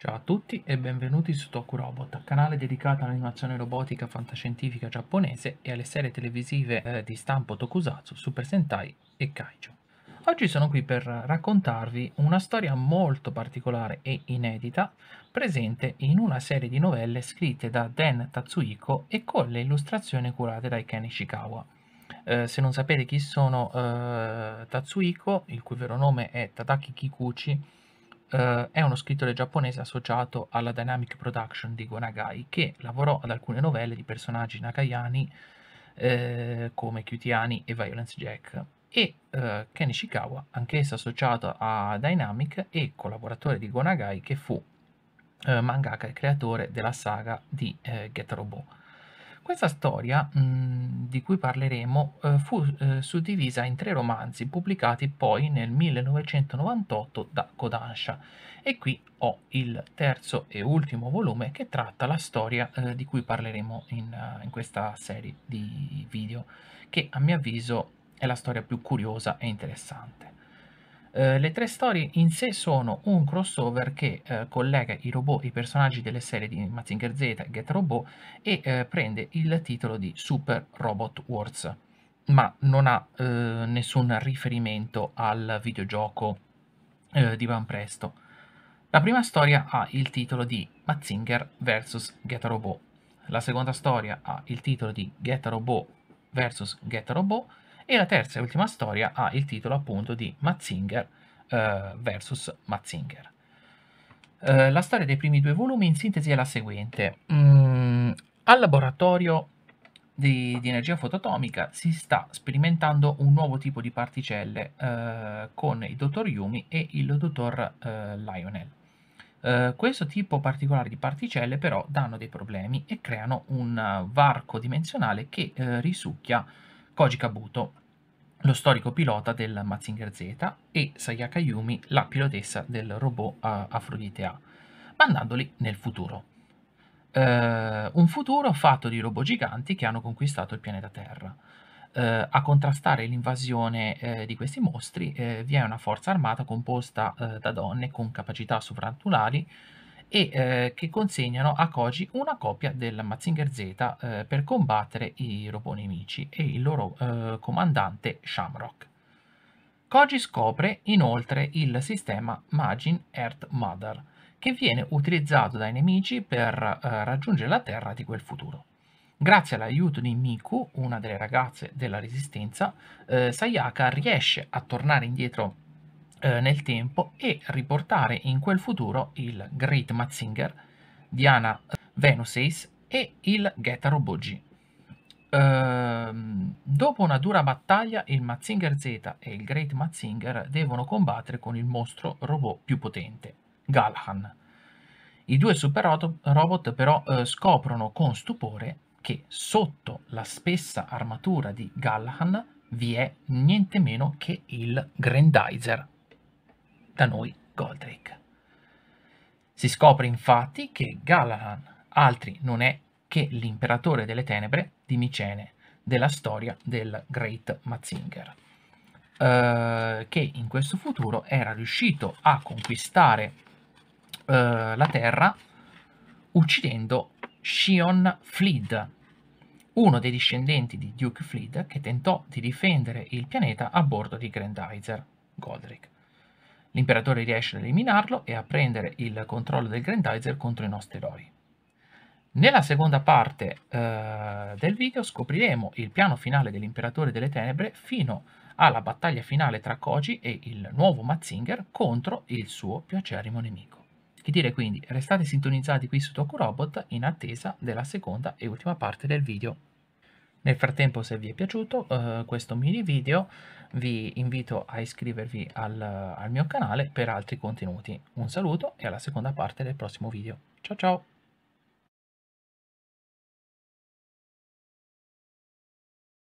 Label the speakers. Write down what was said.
Speaker 1: Ciao a tutti e benvenuti su Toku Robot, canale dedicato all'animazione robotica fantascientifica giapponese e alle serie televisive eh, di stampo tokusatsu, Super Sentai e Kaiju. Oggi sono qui per raccontarvi una storia molto particolare e inedita presente in una serie di novelle scritte da Den Tatsuhiko e con le illustrazioni curate da Ken Ishikawa. Eh, se non sapete chi sono eh, Tatsuhiko, il cui vero nome è Tataki Kikuchi, Uh, è uno scrittore giapponese associato alla Dynamic Production di Gonagai che lavorò ad alcune novelle di personaggi nakayani eh, come Kyutiani e Violence Jack e uh, eh, Ken Ishikawa, anch'esso associato a Dynamic e collaboratore di Gonagai che fu uh, mangaka e creatore della saga di Get Robot. Questa storia, mh, di cui parleremo, eh, fu eh, suddivisa in tre romanzi pubblicati poi nel 1998 da Kodansha e qui ho il terzo e ultimo volume che tratta la storia eh, di cui parleremo in, eh, in questa serie di video, che a mio avviso è la storia più curiosa e interessante. Eh, le tre storie in sé sono un crossover che eh, collega i robot, i personaggi delle serie di Mazinger Z e Get Robot e eh, prende il titolo di Super Robot Wars, ma non ha eh, nessun riferimento al videogioco eh, di Van Presto. La prima storia ha il titolo di Mazinger vs Get Robot, la seconda storia ha il titolo di Get Robot vs Get Robot e la terza e ultima storia ha il titolo appunto di Mazzinger eh, vs. Mazzinger. Eh, la storia dei primi due volumi in sintesi è la seguente. Mm, al laboratorio di, di, energia fototomica si sta sperimentando un nuovo tipo di particelle eh, con il dottor Yumi e il dottor eh, Lionel. Eh, questo tipo particolare di particelle però danno dei problemi e creano un eh, varco dimensionale che eh, risucchia Koji Kabuto, lo storico pilota del Mazinger Z, e Sayaka Yumi, la pilotessa del robot uh, Afrodite A, mandandoli nel futuro. Uh, un futuro fatto di robot giganti che hanno conquistato il pianeta Terra. Uh, a contrastare l'invasione uh, di questi mostri vi è una forza armata composta da donne con capacità sovrannaturali e eh, che consegnano a Koji una copia del Mazinger Z eh, per combattere i robot nemici e il loro eh, comandante Shamrock. Koji scopre inoltre il sistema Magin Earth Mother, che viene utilizzato dai nemici per eh, raggiungere la Terra di quel futuro. Grazie all'aiuto di Miku, una delle ragazze della Resistenza, eh, Sayaka riesce a tornare indietro eh, nel tempo e riportare in quel futuro il Great Mazinger, Diana Venus Ace e il Ghetaro Bogi. Ehm, dopo una dura battaglia, il Mazinger Z e il Great Mazinger devono combattere con il mostro robot più potente, Galhan. I due super robot però eh, scoprono con stupore che sotto la spessa armatura di Gallahan vi è niente meno che il Grandizer da noi Goldrake. Si scopre infatti che Galahan altri non è che l'imperatore delle tenebre di Micene della storia del Great Mazinger, eh, che in questo futuro era riuscito a conquistare eh, la terra uccidendo Shion Fleed, uno dei discendenti di Duke Fleed che tentò di difendere il pianeta a bordo di Grandizer, Godric. L'imperatore riesce ad eliminarlo e a prendere il controllo del Grandizer contro i nostri eroi. Nella seconda parte eh, del video scopriremo il piano finale dell'imperatore delle tenebre fino alla battaglia finale tra Koji e il nuovo Mazzinger contro il suo più acerrimo nemico. Che dire quindi, restate sintonizzati qui su Toku Robot in attesa della seconda e ultima parte del video. Nel frattempo se vi è piaciuto eh, questo mini video vi invito a iscrivervi al, al mio canale per altri contenuti. Un saluto e alla seconda parte del prossimo video. Ciao ciao!